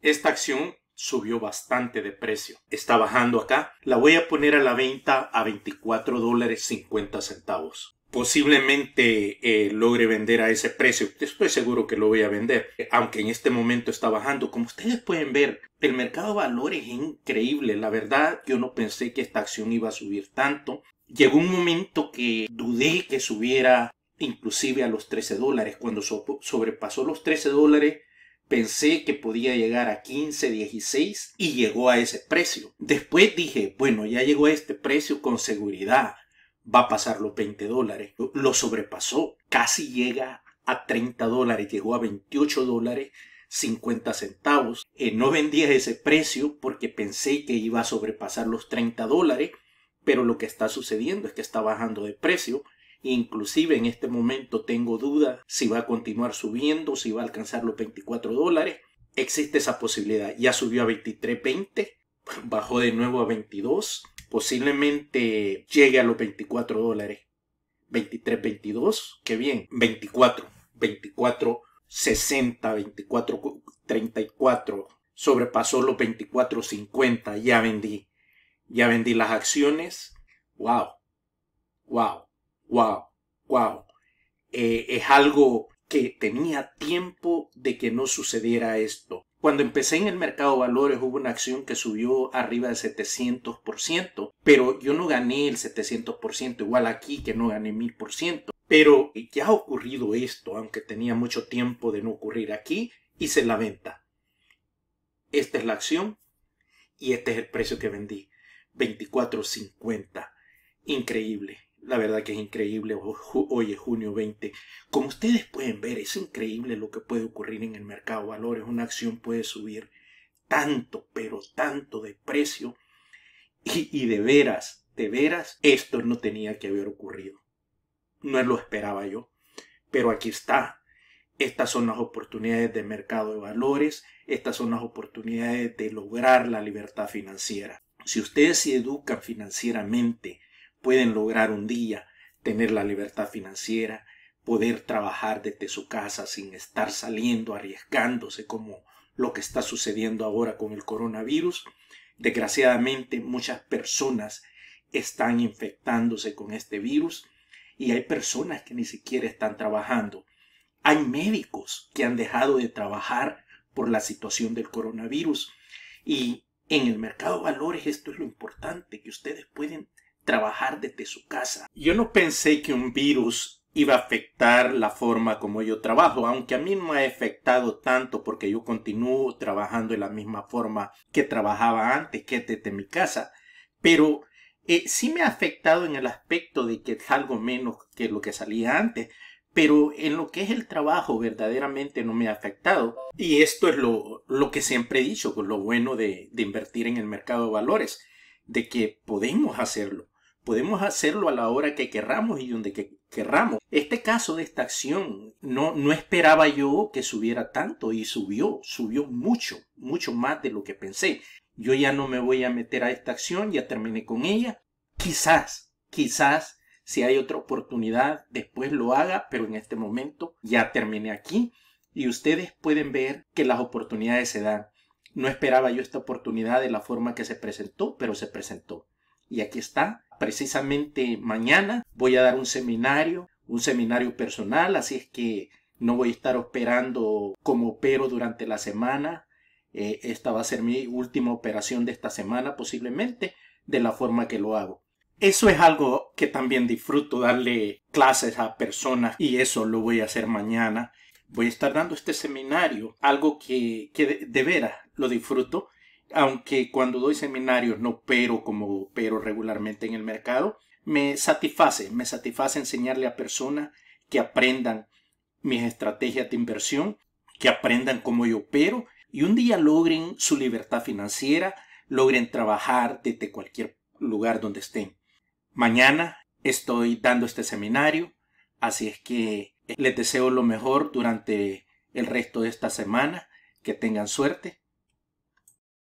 Esta acción subió bastante de precio. Está bajando acá. La voy a poner a la venta a 24 dólares 50 centavos. Posiblemente eh, logre vender a ese precio. Estoy seguro que lo voy a vender. Aunque en este momento está bajando. Como ustedes pueden ver, el mercado de valores es increíble. La verdad, yo no pensé que esta acción iba a subir tanto. Llegó un momento que dudé que subiera inclusive a los 13 dólares. Cuando sobrepasó los 13 dólares, Pensé que podía llegar a 15, 16 y llegó a ese precio. Después dije, bueno, ya llegó a este precio con seguridad. Va a pasar los 20 dólares. Lo sobrepasó. Casi llega a 30 dólares. Llegó a 28 dólares 50 centavos. Eh, no vendía ese precio porque pensé que iba a sobrepasar los 30 dólares. Pero lo que está sucediendo es que está bajando de precio Inclusive en este momento tengo duda si va a continuar subiendo, si va a alcanzar los 24 dólares. Existe esa posibilidad. Ya subió a 23.20, bajó de nuevo a 22. Posiblemente llegue a los 24 dólares. 23.22, qué bien. 24, 24.60, 24.34, Sobrepasó los 24.50. Ya vendí. Ya vendí las acciones. Wow. Wow wow, wow. Eh, es algo que tenía tiempo de que no sucediera esto. Cuando empecé en el mercado de valores hubo una acción que subió arriba del 700%, pero yo no gané el 700%, igual aquí que no gané 1000%. Pero qué ha ocurrido esto, aunque tenía mucho tiempo de no ocurrir aquí, hice la venta. Esta es la acción y este es el precio que vendí, 24.50. Increíble. La verdad que es increíble, hoy es junio 20. Como ustedes pueden ver, es increíble lo que puede ocurrir en el mercado de valores. Una acción puede subir tanto, pero tanto de precio. Y, y de veras, de veras, esto no tenía que haber ocurrido. No lo esperaba yo. Pero aquí está. Estas son las oportunidades de mercado de valores. Estas son las oportunidades de lograr la libertad financiera. Si ustedes se educan financieramente, pueden lograr un día tener la libertad financiera, poder trabajar desde su casa sin estar saliendo, arriesgándose como lo que está sucediendo ahora con el coronavirus. Desgraciadamente muchas personas están infectándose con este virus y hay personas que ni siquiera están trabajando. Hay médicos que han dejado de trabajar por la situación del coronavirus y en el mercado de valores esto es lo importante, que ustedes pueden trabajar desde su casa. Yo no pensé que un virus iba a afectar la forma como yo trabajo, aunque a mí no me ha afectado tanto porque yo continúo trabajando de la misma forma que trabajaba antes, que desde mi casa, pero eh, sí me ha afectado en el aspecto de que es algo menos que lo que salía antes, pero en lo que es el trabajo verdaderamente no me ha afectado. Y esto es lo, lo que siempre he dicho, con lo bueno de invertir en el mercado de valores, de que podemos hacerlo. Podemos hacerlo a la hora que querramos y donde que querramos. Este caso de esta acción, no, no esperaba yo que subiera tanto y subió, subió mucho, mucho más de lo que pensé. Yo ya no me voy a meter a esta acción, ya terminé con ella. Quizás, quizás, si hay otra oportunidad, después lo haga, pero en este momento ya terminé aquí. Y ustedes pueden ver que las oportunidades se dan. No esperaba yo esta oportunidad de la forma que se presentó, pero se presentó. Y aquí está precisamente mañana voy a dar un seminario, un seminario personal, así es que no voy a estar operando como opero durante la semana. Eh, esta va a ser mi última operación de esta semana posiblemente, de la forma que lo hago. Eso es algo que también disfruto, darle clases a personas y eso lo voy a hacer mañana. Voy a estar dando este seminario, algo que, de veras lo disfruto aunque cuando doy seminarios no pero como opero regularmente en el mercado, me satisface, me satisface enseñarle a personas que aprendan mis estrategias de inversión, que aprendan cómo yo opero y un día logren su libertad financiera, logren trabajar desde cualquier lugar donde estén. Mañana estoy dando este seminario, así es que les deseo lo mejor durante el resto de esta semana, que tengan suerte